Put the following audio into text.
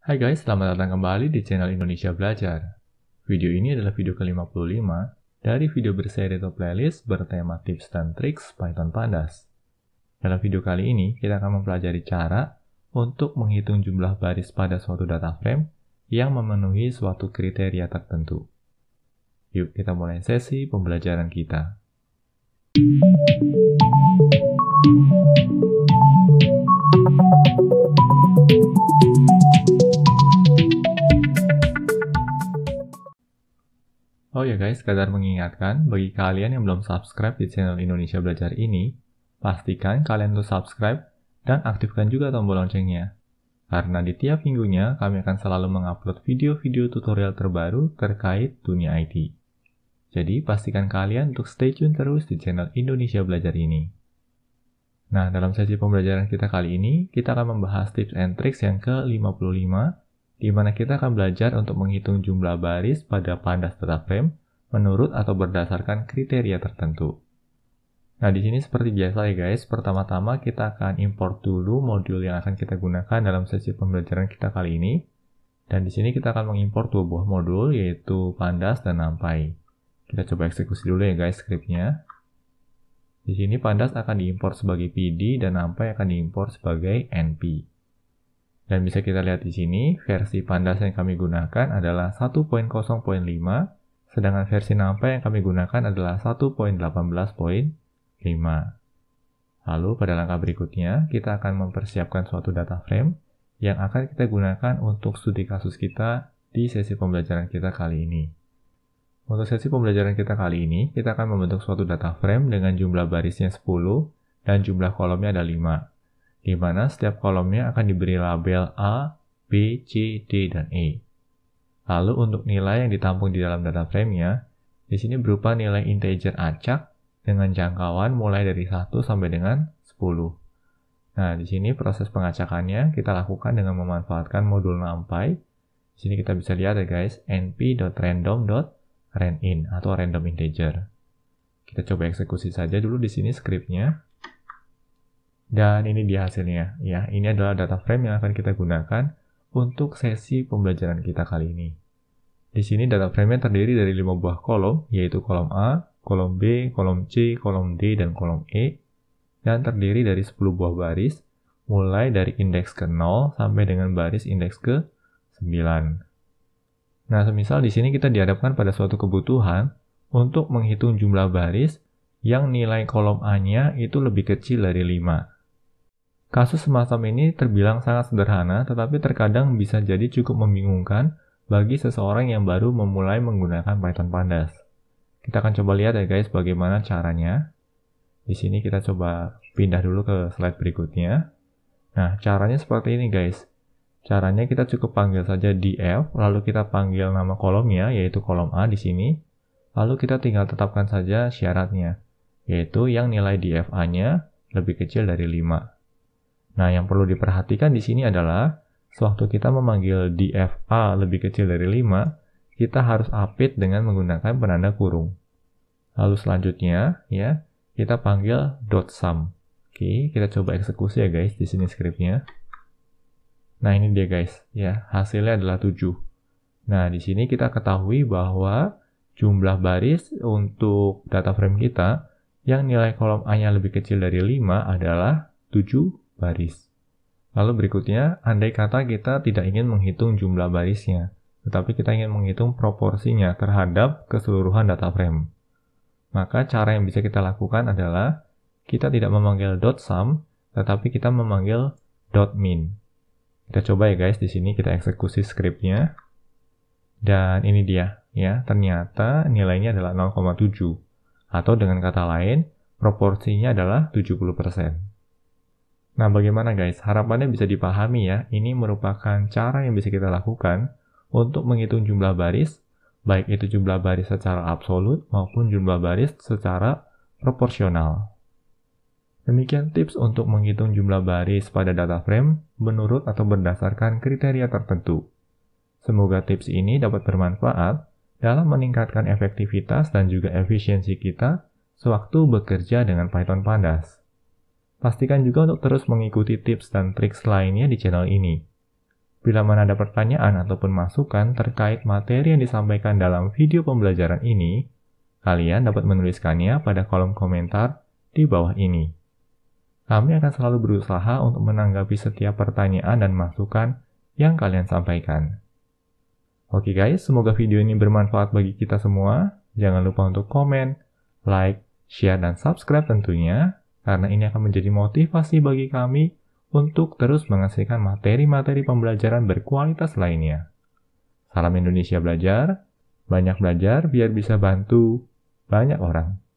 Hai guys, selamat datang kembali di channel Indonesia Belajar. Video ini adalah video ke-55 dari video berseri atau playlist bertema tips dan triks Python Pandas. Dalam video kali ini, kita akan mempelajari cara untuk menghitung jumlah baris pada suatu data frame yang memenuhi suatu kriteria tertentu. Yuk kita mulai sesi pembelajaran kita. Thank you. Oh ya guys, sekadar mengingatkan, bagi kalian yang belum subscribe di channel Indonesia Belajar ini, pastikan kalian untuk subscribe dan aktifkan juga tombol loncengnya. Karena di tiap minggunya kami akan selalu mengupload video-video tutorial terbaru terkait dunia IT. Jadi pastikan kalian untuk stay tune terus di channel Indonesia Belajar ini. Nah, dalam sesi pembelajaran kita kali ini, kita akan membahas tips and tricks yang ke-55 di mana kita akan belajar untuk menghitung jumlah baris pada pandas data frame menurut atau berdasarkan kriteria tertentu. Nah, di sini seperti biasa ya guys, pertama-tama kita akan import dulu modul yang akan kita gunakan dalam sesi pembelajaran kita kali ini. Dan di sini kita akan mengimpor dua buah modul yaitu pandas dan numpy. Kita coba eksekusi dulu ya guys scriptnya. Di sini pandas akan diimpor sebagai PD dan numpy akan diimpor sebagai NP. Dan bisa kita lihat di sini, versi pandas yang kami gunakan adalah 1.0.5, sedangkan versi nampa yang kami gunakan adalah 1.18.5. Lalu pada langkah berikutnya, kita akan mempersiapkan suatu data frame yang akan kita gunakan untuk studi kasus kita di sesi pembelajaran kita kali ini. Untuk sesi pembelajaran kita kali ini, kita akan membentuk suatu data frame dengan jumlah barisnya 10 dan jumlah kolomnya ada 5 di mana setiap kolomnya akan diberi label A, B, C, D, dan E. Lalu untuk nilai yang ditampung di dalam data frame-nya, di sini berupa nilai integer acak dengan jangkauan mulai dari 1 sampai dengan 10. Nah, di sini proses pengacakannya kita lakukan dengan memanfaatkan modul numpy. Di sini kita bisa lihat ya guys, np.random.randin atau random integer. Kita coba eksekusi saja dulu di sini scriptnya. Dan ini dia hasilnya. Ya, ini adalah data frame yang akan kita gunakan untuk sesi pembelajaran kita kali ini. Di sini data frame-nya terdiri dari 5 buah kolom, yaitu kolom A, kolom B, kolom C, kolom D, dan kolom E, dan terdiri dari 10 buah baris, mulai dari indeks ke 0 sampai dengan baris indeks ke 9. Nah, semisal di sini kita dihadapkan pada suatu kebutuhan untuk menghitung jumlah baris yang nilai kolom A-nya itu lebih kecil dari 5. Kasus semacam ini terbilang sangat sederhana, tetapi terkadang bisa jadi cukup membingungkan bagi seseorang yang baru memulai menggunakan Python Pandas. Kita akan coba lihat ya guys bagaimana caranya. Di sini kita coba pindah dulu ke slide berikutnya. Nah, caranya seperti ini guys. Caranya kita cukup panggil saja df, lalu kita panggil nama kolomnya, yaitu kolom A di sini. Lalu kita tinggal tetapkan saja syaratnya, yaitu yang nilai df nya lebih kecil dari 5. Nah, yang perlu diperhatikan di sini adalah sewaktu kita memanggil DFA lebih kecil dari 5, kita harus update dengan menggunakan penanda kurung. Lalu selanjutnya, ya, kita panggil dot .sum. Oke, kita coba eksekusi ya guys di sini scriptnya. Nah, ini dia guys, ya, hasilnya adalah 7. Nah, di sini kita ketahui bahwa jumlah baris untuk data frame kita yang nilai kolom A-nya lebih kecil dari 5 adalah 7 baris. Lalu berikutnya, andai kata kita tidak ingin menghitung jumlah barisnya, tetapi kita ingin menghitung proporsinya terhadap keseluruhan data frame. Maka cara yang bisa kita lakukan adalah kita tidak memanggil dot sum, tetapi kita memanggil dot min. Kita coba ya guys, di sini kita eksekusi scriptnya. Dan ini dia, ya ternyata nilainya adalah 0,7. Atau dengan kata lain, proporsinya adalah 70%. Nah, bagaimana guys? Harapannya bisa dipahami ya. Ini merupakan cara yang bisa kita lakukan untuk menghitung jumlah baris, baik itu jumlah baris secara absolut maupun jumlah baris secara proporsional. Demikian tips untuk menghitung jumlah baris pada data frame menurut atau berdasarkan kriteria tertentu. Semoga tips ini dapat bermanfaat dalam meningkatkan efektivitas dan juga efisiensi kita sewaktu bekerja dengan Python Pandas. Pastikan juga untuk terus mengikuti tips dan trik lainnya di channel ini. Bila mana ada pertanyaan ataupun masukan terkait materi yang disampaikan dalam video pembelajaran ini, kalian dapat menuliskannya pada kolom komentar di bawah ini. Kami akan selalu berusaha untuk menanggapi setiap pertanyaan dan masukan yang kalian sampaikan. Oke guys, semoga video ini bermanfaat bagi kita semua. Jangan lupa untuk komen, like, share, dan subscribe tentunya karena ini akan menjadi motivasi bagi kami untuk terus menghasilkan materi-materi pembelajaran berkualitas lainnya. Salam Indonesia Belajar, banyak belajar biar bisa bantu banyak orang.